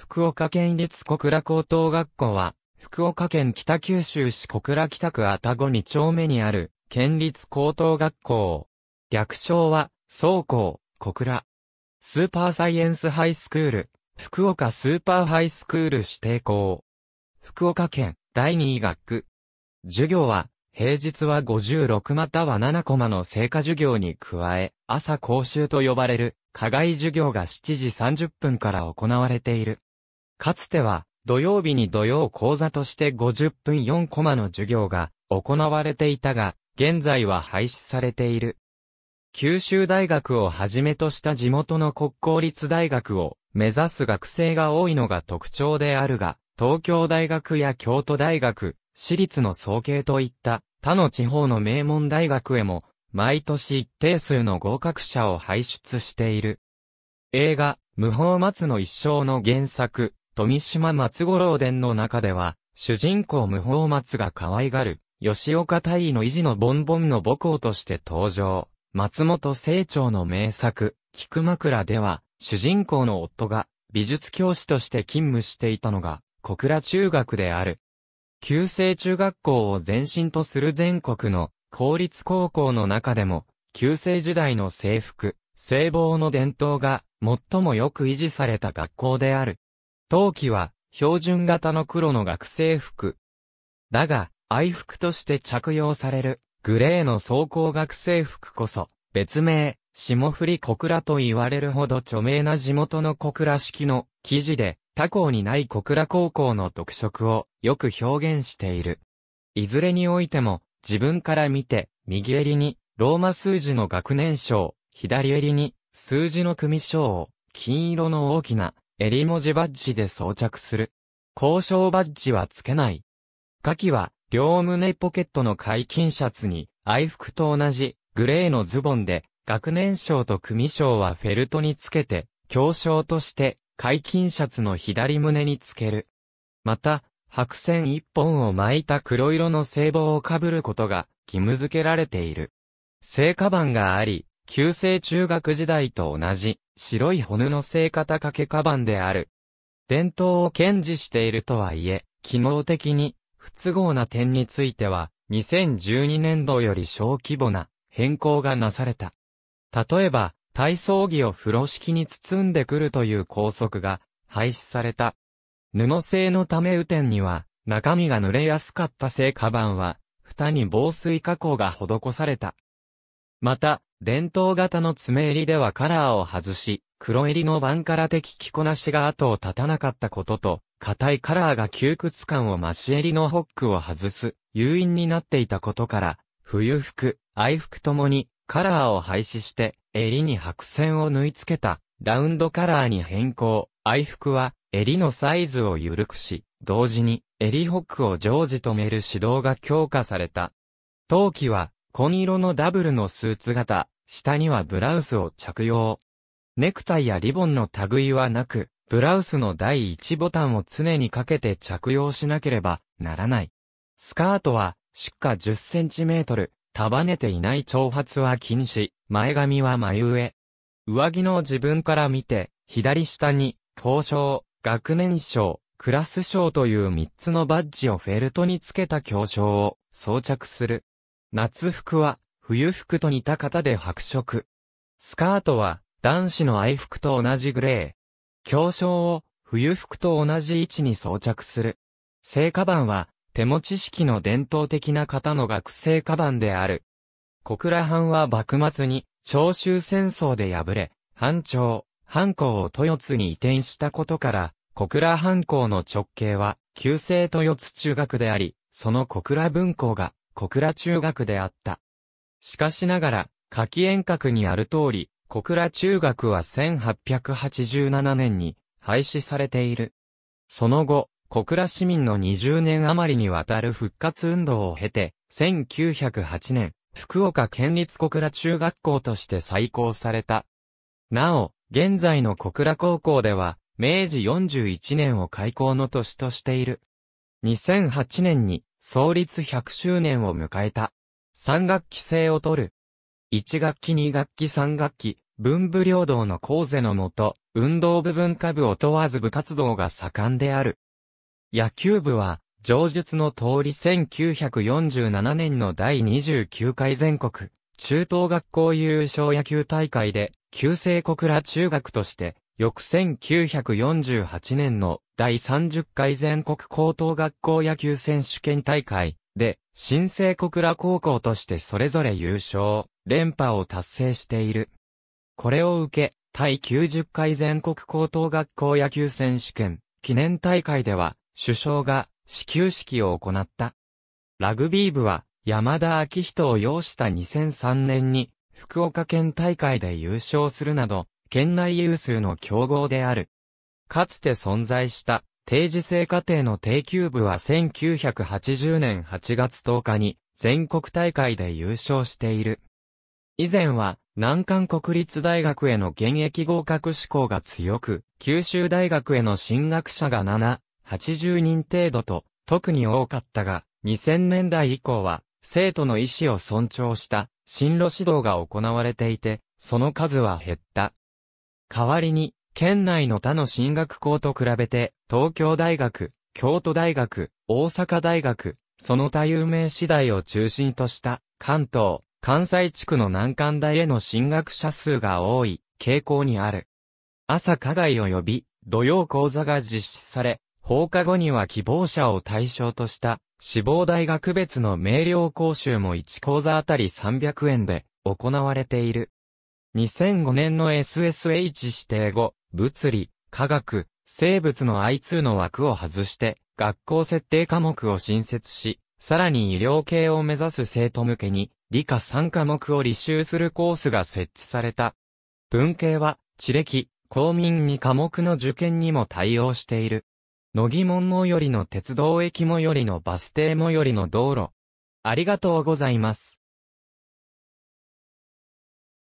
福岡県立小倉高等学校は、福岡県北九州市小倉北区たご2丁目にある、県立高等学校。略称は、総校、小倉。スーパーサイエンスハイスクール、福岡スーパーハイスクール指定校。福岡県第2医学区。授業は、平日は56または7コマの成果授業に加え、朝講習と呼ばれる課外授業が7時30分から行われている。かつては、土曜日に土曜講座として50分4コマの授業が行われていたが、現在は廃止されている。九州大学をはじめとした地元の国公立大学を目指す学生が多いのが特徴であるが、東京大学や京都大学、私立の総計といった他の地方の名門大学へも、毎年一定数の合格者を輩出している。映画、無法松の一生の原作、富島松五郎伝の中では、主人公無法松が可愛がる、吉岡大尉の維持のボンボンの母校として登場。松本清張の名作、菊枕では、主人公の夫が、美術教師として勤務していたのが、小倉中学である。旧制中学校を前身とする全国の公立高校の中でも、旧制時代の制服、制帽の伝統が最もよく維持された学校である。陶器は、標準型の黒の学生服。だが、愛服として着用される、グレーの装甲学生服こそ、別名、霜降り小倉と言われるほど著名な地元の小倉式の記事で、他校にない小倉高校の特色をよく表現している。いずれにおいても、自分から見て、右襟に、ローマ数字の学年章、左襟に、数字の組章を、金色の大きな襟文字バッジで装着する。交渉バッジは付けない。下記は、両胸ポケットの解禁シャツに、愛服と同じ、グレーのズボンで、学年賞と組賞はフェルトにつけて、教賞として、解禁シャツの左胸につける。また、白線一本を巻いた黒色の聖帽をかぶることが義務付けられている。聖火板があり、旧制中学時代と同じ、白い骨の製型掛けカバンである。伝統を堅持しているとはいえ、機能的に、不都合な点については、2012年度より小規模な変更がなされた。例えば、体操着を風呂敷に包んでくるという拘束が廃止された。布製のため雨天には、中身が濡れやすかった製カバンは、蓋に防水加工が施された。また、伝統型の爪襟ではカラーを外し、黒襟のバンカラ的着こなしが後を絶たなかったことと、硬いカラーが窮屈感を増し襟のホックを外す、誘引になっていたことから、冬服、愛服ともに、カラーを廃止して、襟に白線を縫い付けた、ラウンドカラーに変更。愛服は、襟のサイズを緩くし、同時に、襟ホックを常時止める指導が強化された。陶器は、紺色のダブルのスーツ型、下にはブラウスを着用。ネクタイやリボンの類はなく、ブラウスの第一ボタンを常にかけて着用しなければならない。スカートは、出荷10センチメートル、束ねていない長髪は禁止、前髪は眉上。上着の自分から見て、左下に、交渉、学年賞、クラス賞という3つのバッジをフェルトにつけた教章を装着する。夏服は、冬服と似た型で白色。スカートは、男子の愛服と同じグレー。胸章を、冬服と同じ位置に装着する。聖火板は、手持ち式の伝統的な型の学生火ンである。小倉藩は幕末に、長州戦争で敗れ、藩長、藩校を豊津に移転したことから、小倉藩校の直系は、旧制豊津中学であり、その小倉文校が、小倉中学であった。しかしながら、下記遠隔にある通り、小倉中学は1887年に廃止されている。その後、小倉市民の20年余りにわたる復活運動を経て、1908年、福岡県立小倉中学校として再校された。なお、現在の小倉高校では、明治41年を開校の年としている。2008年に創立100周年を迎えた。3学期制を取る。1学期2学期3学期、文部領土の講座のもと、運動部文化部を問わず部活動が盛んである。野球部は、上述の通り1947年の第29回全国、中等学校優勝野球大会で、旧制小倉中学として、翌1948年の第30回全国高等学校野球選手権大会で、新生小倉高校としてそれぞれ優勝、連覇を達成している。これを受け、第90回全国高等学校野球選手権記念大会では、首相が始球式を行った。ラグビー部は山田昭人を擁した2003年に福岡県大会で優勝するなど、県内有数の強豪である。かつて存在した定時制課程の定休部は1980年8月10日に全国大会で優勝している。以前は南韓国立大学への現役合格志向が強く、九州大学への進学者が7、80人程度と特に多かったが、2000年代以降は生徒の意思を尊重した進路指導が行われていて、その数は減った。代わりに、県内の他の進学校と比べて、東京大学、京都大学、大阪大学、その他有名次第を中心とした、関東、関西地区の難関大への進学者数が多い傾向にある。朝課外を呼び、土曜講座が実施され、放課後には希望者を対象とした、志望大学別の明瞭講習も1講座あたり300円で行われている。2005年の SSH 指定後、物理、科学、生物の I2 の枠を外して、学校設定科目を新設し、さらに医療系を目指す生徒向けに、理科3科目を履修するコースが設置された。文系は、地歴、公民に科目の受験にも対応している。野木門最寄りの鉄道駅最寄りのバス停最寄りの道路。ありがとうございます。